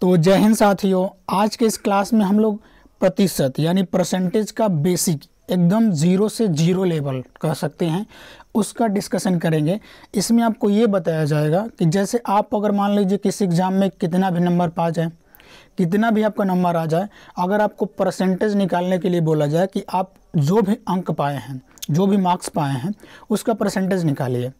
तो जय हिंद साथियों आज के इस क्लास में हम लोग प्रतिशत यानी परसेंटेज का बेसिक एकदम ज़ीरो से जीरो लेवल कह सकते हैं उसका डिस्कशन करेंगे इसमें आपको ये बताया जाएगा कि जैसे आप अगर मान लीजिए किसी एग्ज़ाम में कितना भी नंबर पा जाए कितना भी आपका नंबर आ जाए अगर आपको परसेंटेज निकालने के लिए बोला जाए कि आप जो भी अंक पाए हैं जो भी मार्क्स पाए हैं उसका परसेंटेज निकालिए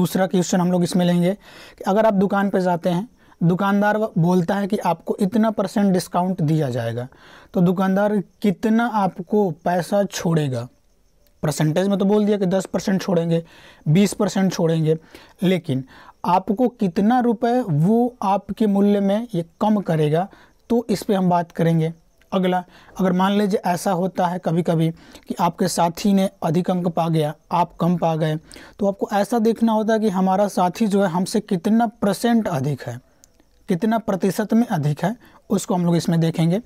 दूसरा क्वेश्चन हम लोग इसमें लेंगे कि अगर आप दुकान पर जाते हैं दुकानदार बोलता है कि आपको इतना परसेंट डिस्काउंट दिया जाएगा तो दुकानदार कितना आपको पैसा छोड़ेगा परसेंटेज में तो बोल दिया कि दस परसेंट छोड़ेंगे बीस परसेंट छोड़ेंगे लेकिन आपको कितना रुपए वो आपके मूल्य में ये कम करेगा तो इस पर हम बात करेंगे अगला अगर मान लीजिए ऐसा होता है कभी कभी कि आपके साथी ने अधिक अंक पा गया आप कम पा गए तो आपको ऐसा देखना होता है कि हमारा साथी जो है हमसे कितना परसेंट अधिक है कितना प्रतिशत में अधिक है उसको हम लोग इसमें देखेंगे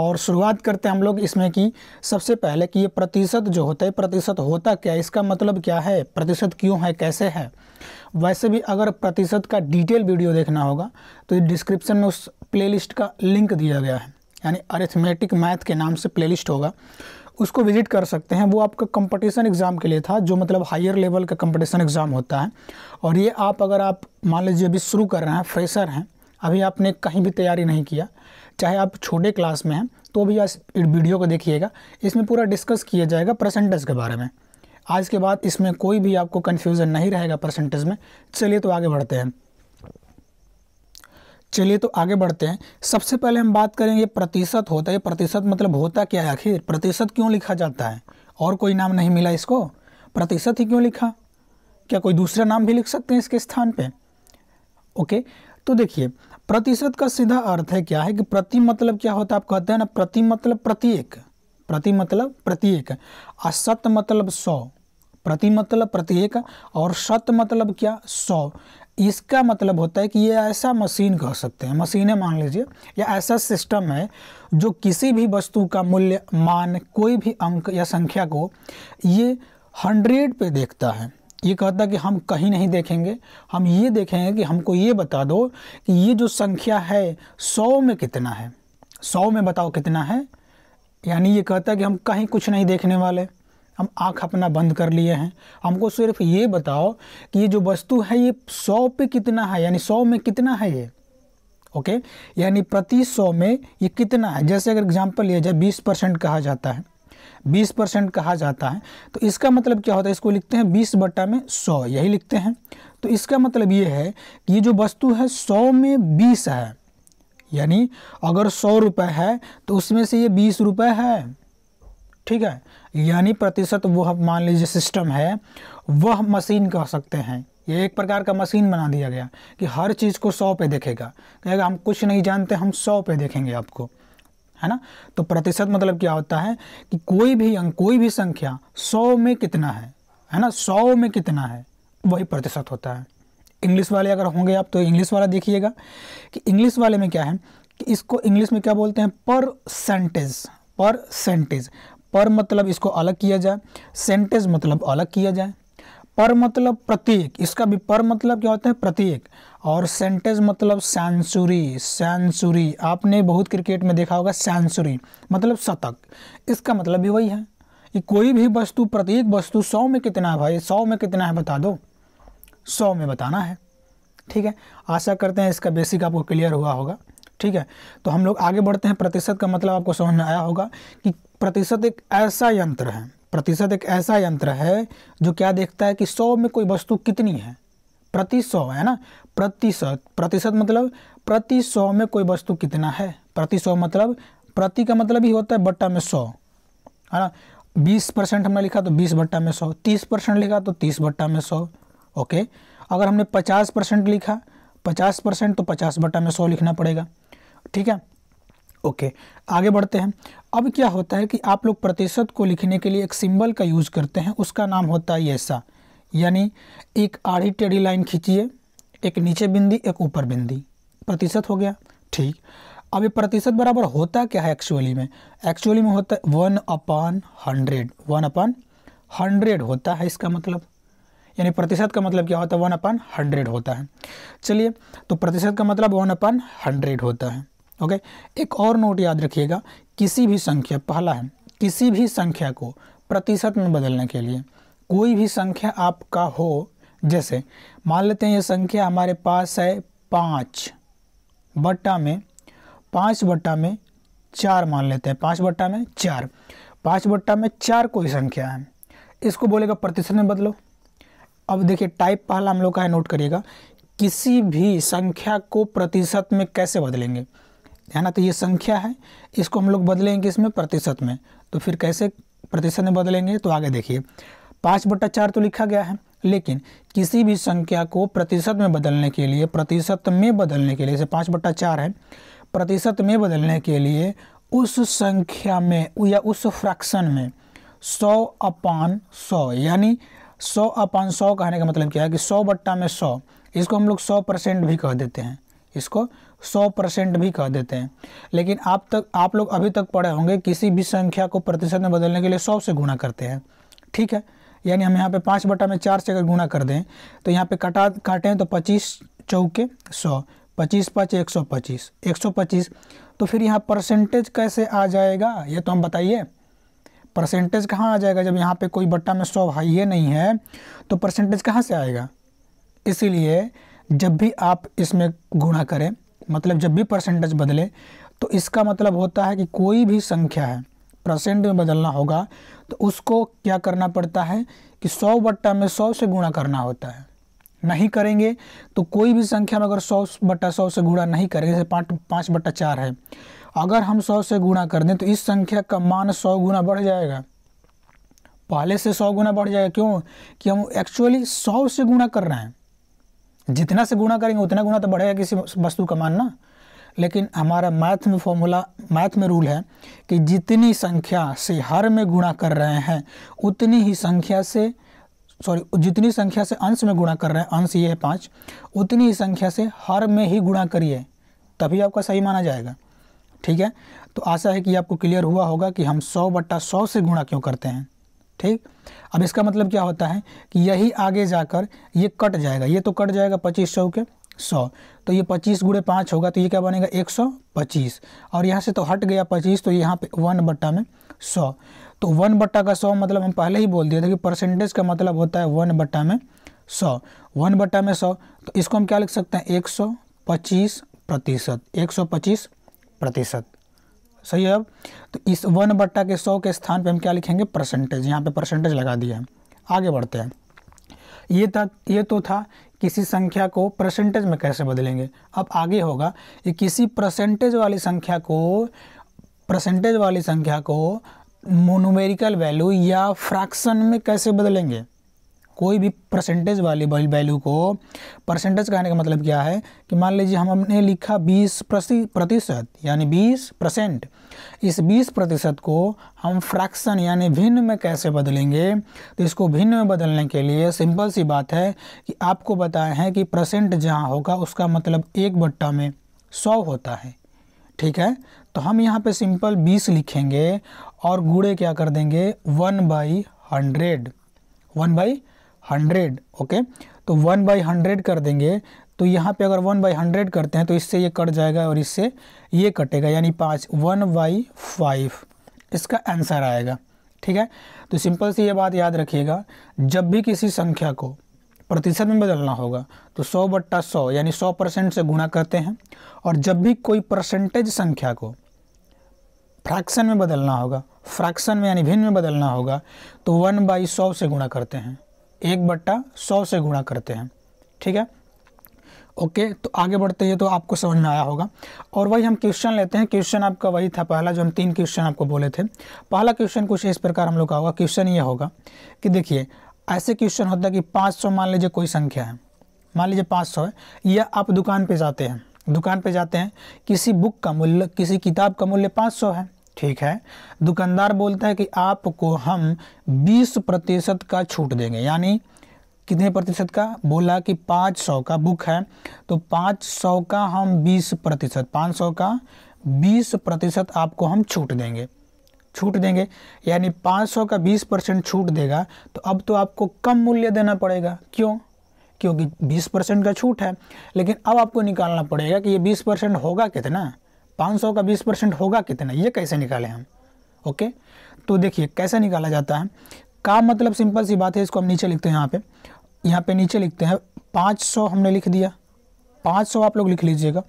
और शुरुआत करते हैं हम लोग इसमें कि सबसे पहले कि ये प्रतिशत जो होता है प्रतिशत होता क्या है इसका मतलब क्या है प्रतिशत क्यों है कैसे है वैसे भी अगर प्रतिशत का डिटेल वीडियो देखना होगा तो डिस्क्रिप्शन में उस प्ले का लिंक दिया गया है यानी अरिथमेटिक मैथ के नाम से प्ले होगा उसको विजिट कर सकते हैं वो आपका कंपटीशन एग्ज़ाम के लिए था जो मतलब हायर लेवल का कंपटीशन एग्ज़ाम होता है और ये आप अगर आप मान लीजिए अभी शुरू कर रहे हैं फ्रेशर हैं अभी आपने कहीं भी तैयारी नहीं किया चाहे आप छोटे क्लास में हैं तो भी आज वीडियो को देखिएगा इसमें पूरा डिस्कस किया जाएगा परसेंटेज के बारे में आज के बाद इसमें कोई भी आपको कन्फ्यूज़न नहीं रहेगा परसेंटेज में चलिए तो आगे बढ़ते हैं चलिए तो आगे बढ़ते हैं सबसे पहले हम बात करेंगे प्रतिशत होता है प्रतिशत मतलब होता क्या है आखिर प्रतिशत क्यों लिखा जाता है और कोई नाम नहीं मिला इसको प्रतिशत ही क्यों लिखा क्या कोई दूसरा नाम भी लिख सकते हैं इसके स्थान पे ओके तो देखिए प्रतिशत का सीधा अर्थ है क्या है कि प्रति मतलब क्या होता है आप कहते हैं ना प्रति मतलब प्रत्येक प्रति मतलब प्रत्येक और सत मतलब सौ प्रति मतलब प्रत्येक और सत मतलब क्या सौ इसका मतलब होता है कि ये ऐसा मशीन कह सकते हैं है मान लीजिए या ऐसा सिस्टम है जो किसी भी वस्तु का मूल्य मान कोई भी अंक या संख्या को ये हंड्रेड पे देखता है ये कहता कि हम कहीं नहीं देखेंगे हम ये देखेंगे कि हमको ये बता दो कि ये जो संख्या है सौ में कितना है सौ में बताओ कितना है यानी ये कहता है कि हम कहीं कुछ नहीं देखने वाले हम आँख अपना बंद कर लिए हैं हमको सिर्फ ये बताओ कि ये जो वस्तु है ये सौ पे कितना है यानी सौ में कितना है ये ओके यानी प्रति सौ में ये कितना है जैसे अगर एग्जाम्पल लिया जाए बीस परसेंट कहा जाता है बीस परसेंट कहा जाता है तो इसका मतलब क्या होता है इसको लिखते हैं बीस बट्टा में सौ यही लिखते हैं तो इसका मतलब ये है कि ये जो वस्तु है सौ में बीस है यानी अगर सौ रुपये है तो उसमें से ये बीस रुपये है ठीक है यानी प्रतिशत वह मान लीजिए सिस्टम है वह मशीन कह सकते हैं ये एक प्रकार का मशीन बना दिया गया कि हर चीज़ को सौ पे देखेगा कहेगा हम कुछ नहीं जानते हम सौ पे देखेंगे आपको है ना तो प्रतिशत मतलब क्या होता है कि कोई भी अंक कोई भी संख्या सौ में कितना है है ना सौ में कितना है वही प्रतिशत होता है इंग्लिश वाले अगर होंगे आप तो इंग्लिश वाला देखिएगा कि इंग्लिश वाले में क्या है कि इसको इंग्लिश में क्या बोलते हैं परसेंटेज परसेंटेज पर मतलब इसको अलग किया जाए सेंटेज मतलब अलग किया जाए पर मतलब प्रत्येक इसका भी पर मतलब क्या होता है प्रत्येक और सेंटेज मतलब सेंचुरी सेंचुरी आपने बहुत क्रिकेट में देखा होगा सेंचुरी मतलब शतक इसका मतलब भी वही है कि कोई भी वस्तु प्रत्येक वस्तु सौ में कितना है भाई सौ में कितना है बता दो सौ में बताना है ठीक है आशा करते हैं इसका बेसिक आपको क्लियर हुआ होगा ठीक है तो हम लोग आगे बढ़ते हैं प्रतिशत का मतलब आपको समझ में आया होगा कि प्रतिशत एक ऐसा यंत्र है प्रतिशत एक ऐसा यंत्र है जो क्या देखता है कि सौ में कोई वस्तु कितनी है प्रति सौ है ना प्रतिशत प्रतिशत मतलब प्रति सौ में कोई वस्तु कितना है प्रति सौ मतलब प्रति का मतलब ही होता है बट्टा में सौ है ना बीस परसेंट हमने लिखा तो बीस बट्टा में सौ तीस परसेंट लिखा तो तीस बट्टा में सौ ओके अगर हमने पचास परसेंट लिखा पचास परसेंट तो पचास बट्टा में सौ लिखना पड़ेगा ठीक है ओके आगे बढ़ते हैं अब क्या होता है कि आप लोग प्रतिशत को लिखने के लिए एक सिंबल का यूज़ करते हैं उसका नाम होता है ऐसा यानी एक आड़ी टेढ़ी लाइन खींचिए एक नीचे बिंदी एक ऊपर बिंदी प्रतिशत हो गया ठीक अब ये प्रतिशत बराबर होता क्या है एक्चुअली में एक्चुअली में होता है one upon hundred one upon hundred होता है इसका मतलब यानी प्रतिशत का मतलब क्या होता है वन अपान हंड्रेड होता है चलिए तो प्रतिशत का मतलब वन अपान हंड्रेड होता है ओके एक और नोट याद रखिएगा किसी भी संख्या पहला है किसी भी संख्या को प्रतिशत में बदलने के लिए कोई भी संख्या आपका हो जैसे मान लेते हैं ये संख्या हमारे पास है पाँच बट्टा में पाँच बट्टा में चार मान लेते हैं पाँच बट्टा में चार पाँच बट्टा में चार कोई संख्या है इसको बोलेगा प्रतिशत में बदलो अब देखिए टाइप पहला हम लोग का है नोट करिएगा किसी भी संख्या को प्रतिशत में कैसे बदलेंगे है ना तो ये संख्या है इसको हम लोग बदलेंगे इसमें प्रतिशत में तो फिर कैसे प्रतिशत में बदलेंगे तो आगे देखिए पाँच बट्टा चार तो लिखा गया है लेकिन किसी भी संख्या को प्रतिशत में बदलने के लिए प्रतिशत में बदलने के लिए जैसे पाँच बट्टा चार है प्रतिशत में बदलने के लिए उस संख्या में या उस फ्रैक्शन में सौ अपान सौ यानी सौ अपान सौ कहने का मतलब क्या है कि सौ बट्टा में सौ इसको हम लोग सौ परसेंट भी कह देते हैं इसको सौ परसेंट भी कह देते हैं लेकिन आप तक आप लोग अभी तक पढ़े होंगे किसी भी संख्या को प्रतिशत में बदलने के लिए सौ से गुणा करते हैं ठीक है यानी हम यहाँ पे पाँच बटा में चार से अगर गुणा कर दें तो यहाँ पे कटा काटें तो पच्चीस चौके सौ पच्चीस पाँच एक सौ पच्चीस एक सौ पच्चीस तो फिर यहाँ परसेंटेज कैसे आ जाएगा ये तो हम बताइए परसेंटेज कहाँ आ जाएगा जब यहाँ पे कोई बट्टा में सौ हाई ये नहीं है तो परसेंटेज कहाँ से आएगा इसीलिए जब भी आप इसमें गुणा करें मतलब जब भी परसेंटेज बदले तो इसका मतलब होता है कि कोई भी संख्या है परसेंट में बदलना होगा तो उसको क्या करना पड़ता है कि सौ बट्टा में सौ से गुणा करना होता है नहीं करेंगे तो कोई भी संख्या में अगर सौ बट्टा सौ से गुणा नहीं करेंगे जैसे पाँच पाँच बट्टा चार है अगर हम सौ से गुणा कर दें तो इस संख्या का मान सौ गुना बढ़ जाएगा पहले से सौ गुना बढ़ जाएगा क्यों कि हम एक्चुअली सौ से गुणा कर रहे हैं जितना से गुणा करेंगे उतना गुणा तो बढ़ेगा किसी वस्तु का मान ना लेकिन हमारा मैथ में फॉर्मूला मैथ में रूल है कि जितनी संख्या से हर में गुणा कर रहे हैं उतनी ही संख्या से सॉरी जितनी संख्या से अंश में गुणा कर रहे हैं अंश ये है पाँच उतनी ही संख्या से हर में ही गुणा करिए तभी आपका सही माना जाएगा ठीक है तो आशा है कि आपको क्लियर हुआ होगा कि हम सौ बट्टा सौ से गुणा क्यों करते हैं ठीक अब इसका मतलब क्या होता है कि यही आगे जाकर ये कट जाएगा ये तो कट जाएगा पच्चीस सौ के सौ तो ये पच्चीस गुड़े पाँच होगा तो ये क्या बनेगा एक सौ पच्चीस और यहाँ से तो हट गया पच्चीस तो यहाँ पे वन बट्टा में सौ तो वन बट्टा का सौ मतलब हम पहले ही बोल दिया था कि परसेंटेज का मतलब होता है वन बट्टा में सौ वन बट्टा में सौ तो इसको हम क्या लिख सकते हैं एक सौ पच्चीस प्रतिशत एक सौ पच्चीस प्रतिशत सही है अब तो इस वन बट्टा के सौ के स्थान पे हम क्या लिखेंगे परसेंटेज यहाँ पे परसेंटेज लगा दिया है आगे बढ़ते हैं ये था ये तो था किसी संख्या को परसेंटेज में कैसे बदलेंगे अब आगे होगा कि किसी परसेंटेज वाली संख्या को परसेंटेज वाली संख्या को मोनोमेरिकल वैल्यू या फ्रैक्शन में कैसे बदलेंगे कोई भी परसेंटेज वाली वैल्यू को परसेंटेज कहने का मतलब क्या है कि मान लीजिए हमने लिखा बीस प्रतिशत यानी बीस परसेंट इस बीस प्रतिशत को हम फ्रैक्शन यानी भिन्न में कैसे बदलेंगे तो इसको भिन्न में बदलने के लिए सिंपल सी बात है कि आपको बताए हैं कि परसेंट जहाँ होगा उसका मतलब एक बट्टा में सौ होता है ठीक है तो हम यहाँ पे सिंपल बीस लिखेंगे और गुड़े क्या कर देंगे one by hundred one by hundred okay तो वन बाई हंड्रेड कर देंगे तो यहाँ पे अगर वन बाई हंड्रेड करते हैं तो इससे ये कट जाएगा और इससे ये कटेगा यानी पाँच वन बाई फाइव इसका आंसर आएगा ठीक है तो सिंपल सी ये बात याद रखिएगा जब भी किसी संख्या को प्रतिशत में बदलना होगा तो सौ बट्टा सौ यानी सौ परसेंट से गुणा करते हैं और जब भी कोई परसेंटेज संख्या को फ्रैक्शन में बदलना होगा फ्रैक्शन में यानी भिन्न में बदलना होगा तो वन बाई सौ से गुणा करते हैं एक बट्टा सौ से गुणा करते हैं ठीक है ओके तो आगे बढ़ते ये तो आपको समझ में आया होगा और वही हम क्वेश्चन लेते हैं क्वेश्चन आपका वही था पहला जो हम तीन क्वेश्चन आपको बोले थे पहला क्वेश्चन कुछ इस प्रकार हम लोग का होगा क्वेश्चन ये होगा कि देखिए ऐसे क्वेश्चन होता है कि पाँच सौ मान लीजिए कोई संख्या है मान लीजिए पाँच सौ है या आप दुकान पर जाते हैं दुकान पर जाते हैं किसी बुक का मूल्य किसी किताब का मूल्य पाँच सौ है ठीक है दुकानदार बोलता है कि आपको हम 20 प्रतिशत का छूट देंगे यानी कितने प्रतिशत का बोला कि 500 का बुक है तो 500 का हम 20 प्रतिशत पाँच का 20 प्रतिशत आपको हम छूट देंगे छूट देंगे यानी 500 का 20 परसेंट छूट देगा तो अब तो आपको कम मूल्य देना पड़ेगा क्यों क्योंकि 20 परसेंट का छूट है लेकिन अब आपको निकालना पड़ेगा कि ये 20 परसेंट होगा कितना पाँच सौ का बीस परसेंट होगा कितना ये कैसे निकालें हम ओके तो देखिए कैसे निकाला जाता है का मतलब सिंपल सी बात है इसको हम नीचे लिखते हैं यहाँ पे यहाँ पे नीचे लिखते हैं पाँच सौ हमने लिख दिया पाँच सौ आप लोग लिख लीजिएगा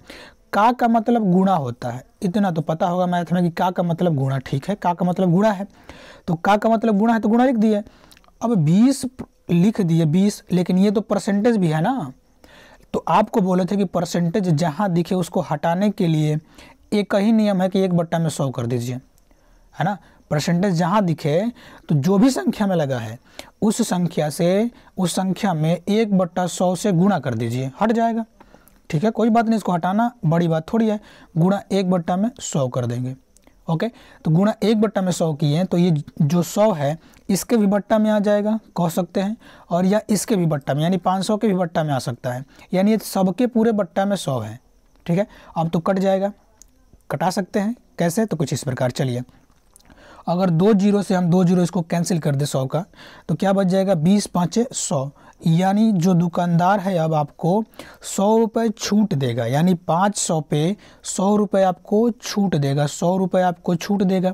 का का मतलब गुणा होता है इतना तो पता होगा मैथ में कि का का मतलब गुणा ठीक है का का मतलब गुणा है तो का का मतलब गुणा है तो गुणा लिख दिए अब बीस लिख दिए बीस लेकिन ये तो परसेंटेज भी है ना तो आपको बोले थे कि परसेंटेज जहाँ दिखे उसको हटाने के लिए एक ही नियम है कि एक बट्टा में सौ कर दीजिए है ना परसेंटेज जहाँ दिखे तो जो भी संख्या में लगा है उस संख्या से उस संख्या में एक बट्टा सौ से गुणा कर दीजिए हट जाएगा ठीक है कोई बात नहीं इसको हटाना बड़ी बात थोड़ी है गुणा एक बट्टा में सौ कर देंगे ओके तो गुणा एक बट्टा में सौ किए तो ये जो सौ है इसके भी बट्टा में आ जाएगा कह सकते हैं और या इसके भी बट्टा में यानी पाँच सौ के भी बट्टा में आ सकता है यानी सबके पूरे बट्टा में सौ है ठीक है अब तो कट जाएगा कटा सकते हैं कैसे तो कुछ इस प्रकार चलिए अगर दो जीरो से हम दो जीरो इसको कैंसिल कर दे सौ का तो क्या बच जाएगा बीस पाँचे सौ यानी जो दुकानदार है अब आपको सौ रुपये छूट देगा यानी पाँच सौ पे सौ रुपये आपको छूट देगा सौ रुपये आपको छूट देगा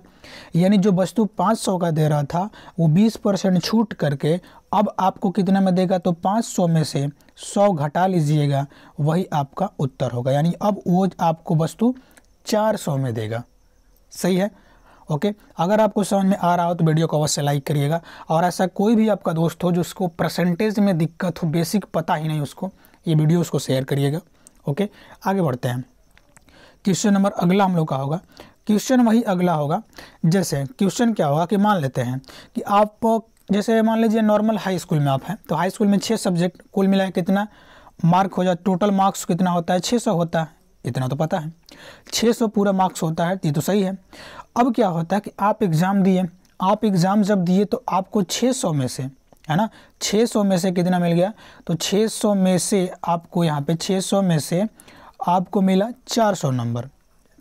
यानी जो वस्तु पाँच सौ का दे रहा था वो बीस परसेंट छूट करके अब आपको कितने में देगा तो पाँच सौ में से सौ घटा लीजिएगा वही आपका उत्तर होगा यानी अब वो आपको वस्तु चार सौ में देगा सही है ओके अगर आपको समझ में आ रहा हो तो वीडियो को अवश्य लाइक करिएगा और ऐसा कोई भी आपका दोस्त हो जिसको परसेंटेज में दिक्कत हो बेसिक पता ही नहीं उसको ये वीडियो उसको शेयर करिएगा ओके आगे बढ़ते हैं क्वेश्चन नंबर अगला हम लोग का होगा क्वेश्चन वही अगला होगा जैसे क्वेश्चन क्या होगा कि मान लेते हैं कि आप जैसे मान लीजिए नॉर्मल हाई स्कूल में आप हैं तो हाई स्कूल में छः सब्जेक्ट कुल मिला कितना मार्क हो जाए टोटल मार्क्स कितना होता है छः सौ होता है इतना तो पता है 600 पूरा मार्क्स होता है ये तो सही है अब क्या होता है कि आप एग्ज़ाम दिए आप एग्ज़ाम जब दिए तो आपको 600 में से है ना 600 में से कितना मिल गया तो 600 में से आपको यहाँ पे 600 में से आपको मिला 400 नंबर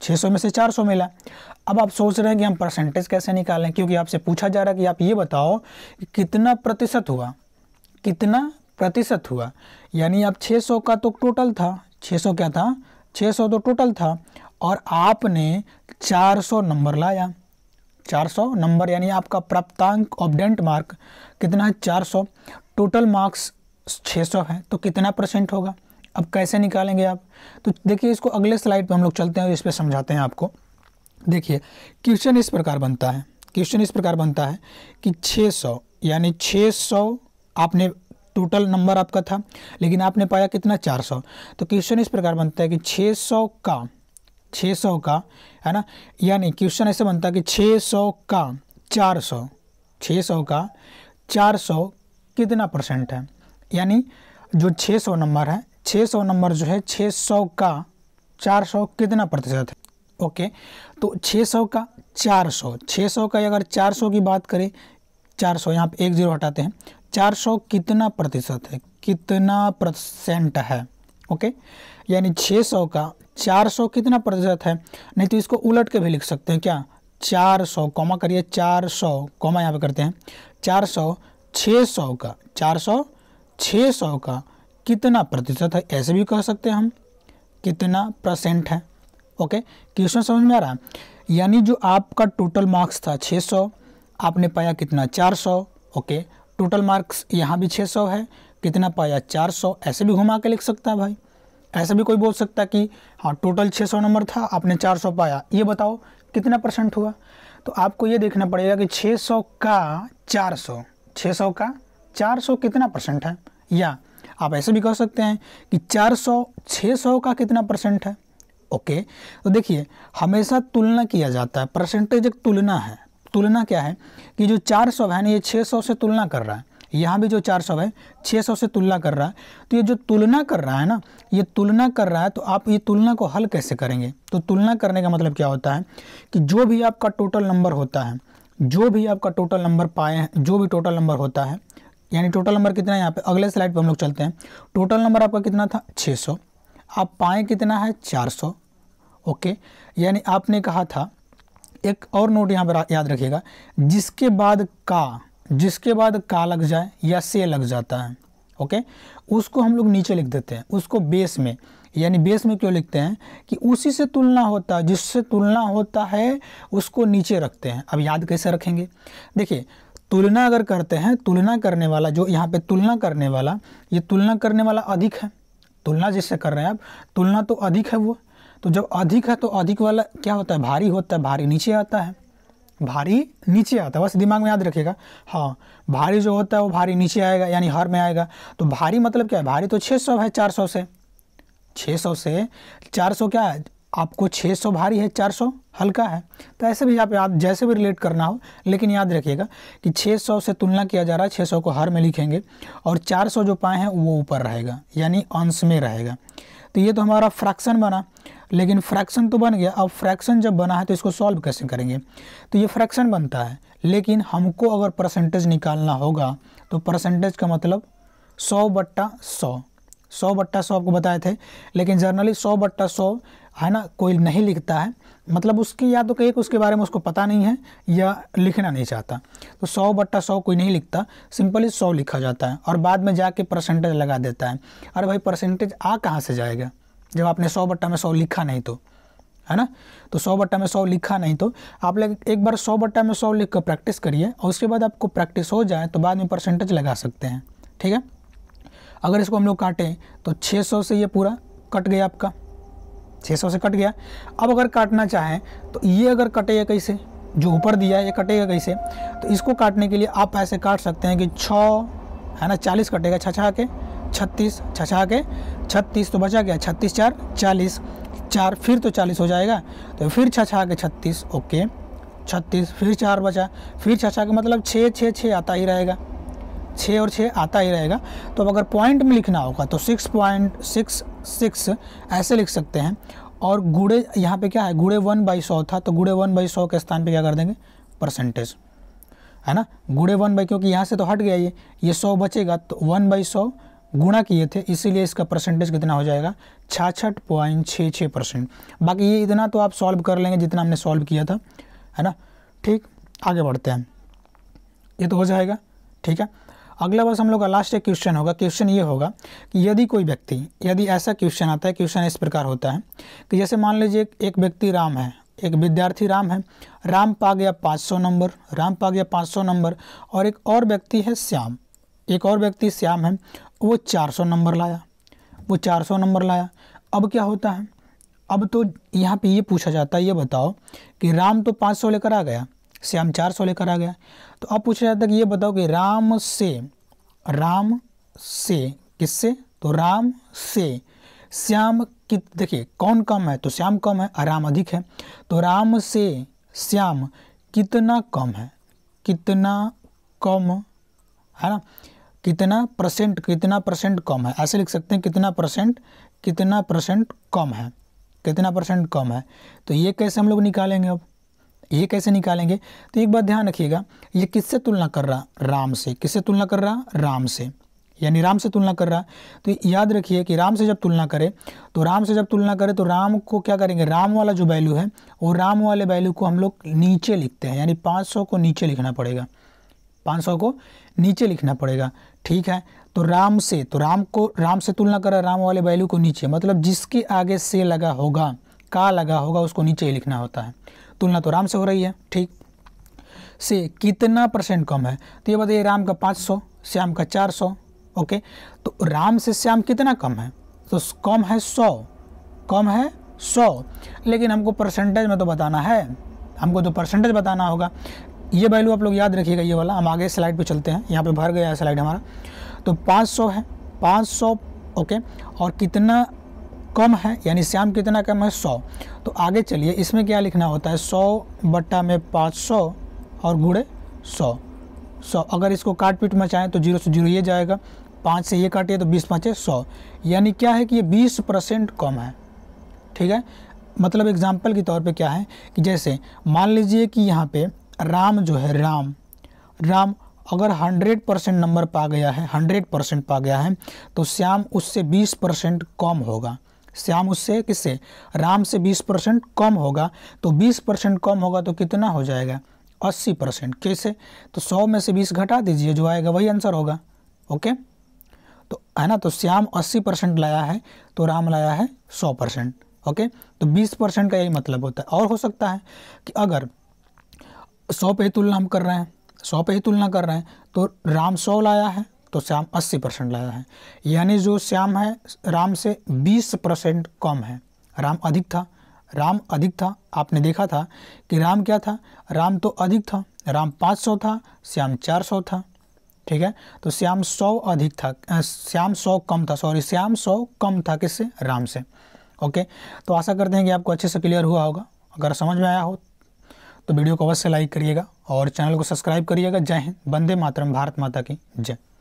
600 में से 400 मिला अब आप सोच रहे हैं कि हम परसेंटेज कैसे निकालें क्योंकि आपसे पूछा जा रहा है कि आप ये बताओ कि कितना प्रतिशत हुआ कितना प्रतिशत हुआ यानी आप 600 का तो टोटल था 600 क्या था 600 तो टोटल था और आपने 400 नंबर लाया 400 नंबर यानी आपका प्राप्तांक ऑबडेंट मार्क कितना है 400 टोटल मार्क्स 600 है तो कितना परसेंट होगा अब कैसे निकालेंगे आप तो देखिए इसको अगले स्लाइड पर हम लोग चलते हैं और इस पर समझाते हैं आपको देखिए क्वेश्चन इस प्रकार बनता है क्वेश्चन इस प्रकार बनता है कि 600 यानी 600 आपने टोटल नंबर आपका था लेकिन आपने पाया कितना 400 तो क्वेश्चन इस प्रकार बनता है कि 600 का 600 का है ना यानी क्वेश्चन ऐसे बनता है कि 600 का 400 600 का 400 कितना परसेंट है यानी जो 600 नंबर है 600 नंबर जो है 600 का 400 कितना प्रतिशत है ओके तो तो 600 का 400 600 का अगर 400 की बात करें 400 सौ यहाँ पर एक जीरो हटाते हैं 400 कितना प्रतिशत है कितना परसेंट है ओके यानी 600 का 400 कितना प्रतिशत है नहीं तो इसको उलट के भी लिख सकते हैं क्या 400 कॉमा करिए 400 कॉमा यहाँ पे करते हैं 400 600 का 400 600 का कितना प्रतिशत है ऐसे भी कह सकते हैं हम कितना परसेंट है ओके क्वेश्चन समझ में आ रहा है यानी जो आपका टोटल मार्क्स था 600 आपने पाया कितना 400 ओके टोटल मार्क्स यहाँ भी 600 है कितना पाया 400 ऐसे भी घुमा के लिख सकता है भाई ऐसे भी कोई बोल सकता है कि हाँ टोटल 600 नंबर था आपने 400 पाया ये बताओ कितना परसेंट हुआ तो आपको ये देखना पड़ेगा कि 600 का 400 600 का 400 कितना परसेंट है या आप ऐसे भी कह सकते हैं कि 400 600 का कितना परसेंट है ओके तो देखिए हमेशा तुलना किया जाता है परसेंटेज एक तुलना है तुलना क्या है कि जो चार सौ है ना ये छः सौ से तुलना कर रहा है यहाँ भी जो चार सौ है छः सौ से तुलना कर रहा है तो ये जो तुलना कर रहा है ना ये तुलना कर रहा है तो आप ये तुलना को हल कैसे करेंगे तो तुलना करने का मतलब क्या होता है कि जो भी आपका टोटल नंबर होता है जो भी आपका टोटल नंबर पाए हैं जो भी टोटल नंबर होता है यानी टोटल नंबर कितना है यहाँ पे अगले स्लाइड पे हम लोग चलते हैं टोटल नंबर आपका कितना था 600 आप पाए कितना है 400 ओके यानी आपने कहा था एक और नोट यहाँ पर याद रखिएगा जिसके बाद का जिसके बाद का लग जाए या से लग जाता है ओके उसको हम लोग नीचे लिख देते हैं उसको बेस में यानी बेस में क्यों लिखते हैं कि उसी से तुलना होता है जिससे तुलना होता है उसको नीचे रखते हैं अब याद कैसे रखेंगे देखिए तुलना अगर करते हैं तुलना करने वाला जो यहाँ पे तुलना करने वाला ये तुलना करने वाला अधिक है तुलना जिससे कर रहे हैं आप तुलना तो अधिक है वो तो जब अधिक है तो अधिक वाला क्या होता है भारी होता है भारी नीचे आता है भारी नीचे आता है बस दिमाग में याद रखिएगा हाँ भारी जो होता है वो भारी नीचे आएगा यानी हर में आएगा तो भारी मतलब क्या है भारी तो 600 है 400 से 600 से 400 क्या है आपको 600 भारी है 400 हल्का है तो ऐसे भी आप याद जैसे भी रिलेट करना हो लेकिन याद रखिएगा कि 600 से तुलना किया जा रहा है 600 को हर में लिखेंगे और 400 जो पाए हैं वो ऊपर रहेगा यानी अंश में रहेगा तो ये तो हमारा फ्रैक्शन बना लेकिन फ्रैक्शन तो बन गया अब फ्रैक्शन जब बना है तो इसको सॉल्व कैसे करेंगे तो ये फ्रैक्शन बनता है लेकिन हमको अगर परसेंटेज निकालना होगा तो परसेंटेज का मतलब सौ बट्टा सौ सौ बट्टा सौ आपको बताए थे लेकिन जर्नली सौ बट्टा सौ है ना कोई नहीं लिखता है मतलब उसकी या तो कहीं उसके बारे में उसको पता नहीं है या लिखना नहीं चाहता तो सौ बट्टा सौ कोई नहीं लिखता सिंपली सौ लिखा जाता है और बाद में जाके परसेंटेज लगा देता है अरे भाई परसेंटेज आ कहाँ से जाएगा जब आपने सौ बट्टा में सौ लिखा नहीं तो है ना तो सौ बट्टा में सौ लिखा नहीं तो आप लोग एक बार सौ बट्टा में सौ लिख कर प्रैक्टिस करिए और उसके बाद आपको प्रैक्टिस हो जाए तो बाद में परसेंटेज लगा सकते हैं ठीक है अगर इसको हम लोग काटें तो 600 से ये पूरा कट गया आपका 600 से कट गया अब अगर काटना चाहें तो ये अगर कटेगा कैसे जो ऊपर दिया है ये कटेगा कैसे तो इसको काटने के लिए आप ऐसे काट सकते हैं कि छः है ना चालीस कटेगा छछा के छत्तीस छछा के छत्तीस तो बचा गया छत्तीस चार चालीस चार फिर तो चालीस हो जाएगा तो फिर छः छः के छत्तीस ओके छत्तीस फिर चार बचा फिर छः छः के मतलब छः छः छः आता ही रहेगा छः और छः आता ही रहेगा तो अब अगर पॉइंट में लिखना होगा तो सिक्स पॉइंट सिक्स सिक्स ऐसे लिख सकते हैं और गुड़े यहाँ पे क्या है गुड़े वन बाई सौ था तो गुड़े वन बाई सौ के स्थान पे क्या कर देंगे परसेंटेज है ना गुड़े वन बाई क्योंकि यहाँ से तो हट गया ये ये सौ बचेगा तो वन बाई सौ गुणा किए थे इसीलिए इसका परसेंटेज कितना हो जाएगा छाछठ पॉइंट छः छः परसेंट बाकी ये इतना तो आप सॉल्व कर लेंगे जितना हमने सॉल्व किया था है ना ठीक आगे बढ़ते हैं ये तो हो जाएगा ठीक है अगला बस हम लोग का लास्ट एक क्वेश्चन होगा क्वेश्चन ये होगा कि यदि कोई व्यक्ति यदि ऐसा क्वेश्चन आता है क्वेश्चन इस प्रकार होता है कि जैसे मान लीजिए एक व्यक्ति राम है एक विद्यार्थी राम है राम पा गया सौ नंबर राम पा गया सौ नंबर और एक और व्यक्ति है श्याम एक और व्यक्ति श्याम है वो 400 नंबर लाया वो 400 नंबर लाया अब क्या होता है अब तो यहाँ पे ये पूछा जाता है ये बताओ कि राम तो 500 लेकर आ गया श्याम 400 लेकर आ गया तो अब पूछा जाता है कि ये बताओ कि राम से राम से किससे तो राम से श्याम कि देखिए कौन कम है तो श्याम कम है राम अधिक है तो राम से श्याम कितना कम है कितना कम है ना कितना परसेंट कितना परसेंट कम है ऐसे लिख सकते हैं कितना परसेंट कितना परसेंट कम है कितना परसेंट कम है तो ये कैसे हम लोग निकालेंगे अब ये कैसे निकालेंगे तो एक बात ध्यान रखिएगा ये किससे तुलना कर रहा राम से किससे तुलना कर रहा राम से यानी राम से तुलना कर रहा तो याद रखिए कि राम से जब तुलना करें तो राम से जब तुलना करें तो राम को क्या करेंगे राम वाला जो वैल्यू है वो राम वाले वैल्यू को हम लोग नीचे लिखते हैं यानी 500 को नीचे लिखना पड़ेगा 500 को नीचे लिखना पड़ेगा ठीक है तो राम से तो राम को राम से तुलना करा राम वाले वैल्यू को नीचे मतलब जिसके आगे से लगा होगा का लगा होगा उसको नीचे ही लिखना होता है तुलना तो राम से हो रही है ठीक से कितना परसेंट कम है तो ये बताइए राम का पाँच सौ श्याम का चार सौ ओके तो राम से श्याम कितना कम है तो कम है सौ कम है सौ लेकिन हमको परसेंटेज में तो बताना है हमको तो परसेंटेज बताना होगा ये वैल्यू आप लोग याद रखिएगा ये वाला हम आगे स्लाइड पे चलते हैं यहाँ पे भर गया है स्लाइड हमारा तो 500 है 500 ओके और कितना कम है यानी श्याम कितना कम है 100 तो आगे चलिए इसमें क्या लिखना होता है 100 बट्टा में 500 और घूड़े 100 सौ अगर इसको काट पीट मचाएँ तो जीरो से जीरो ये जाएगा पाँच से ये काटिए तो बीस पाँच सौ यानी क्या है कि ये बीस परसेंट कम है ठीक है मतलब एग्ज़ाम्पल के तौर पे क्या है कि जैसे मान लीजिए कि यहाँ पे राम जो है राम राम अगर 100 परसेंट नंबर पा गया है 100 परसेंट पा गया है तो श्याम उससे 20 परसेंट कम होगा श्याम उससे किससे राम से 20 परसेंट कम होगा तो 20 परसेंट कम होगा तो कितना हो जाएगा 80 परसेंट कैसे तो 100 में से 20 घटा दीजिए जो आएगा वही आंसर होगा ओके तो है ना तो श्याम 80 परसेंट लाया है तो राम लाया है 100 परसेंट ओके तो 20 परसेंट का यही मतलब होता है और हो सकता है कि अगर सौ पे तुलना हम कर रहे हैं सौ पे ही तुलना कर रहे हैं तो राम सौ लाया है तो श्याम अस्सी परसेंट लाया है यानी जो श्याम है राम से बीस परसेंट कम है राम अधिक था राम अधिक था आपने देखा था कि राम क्या था राम तो अधिक था राम पाँच सौ था श्याम चार सौ था ठीक है तो श्याम सौ अधिक था श्याम सौ कम था सॉरी श्याम सौ कम था किससे राम से ओके तो आशा करते हैं कि आपको अच्छे से क्लियर हुआ होगा अगर समझ में आया हो तो वीडियो को अवश्य लाइक करिएगा और चैनल को सब्सक्राइब करिएगा जय हिंद वंदे मातरम भारत माता की जय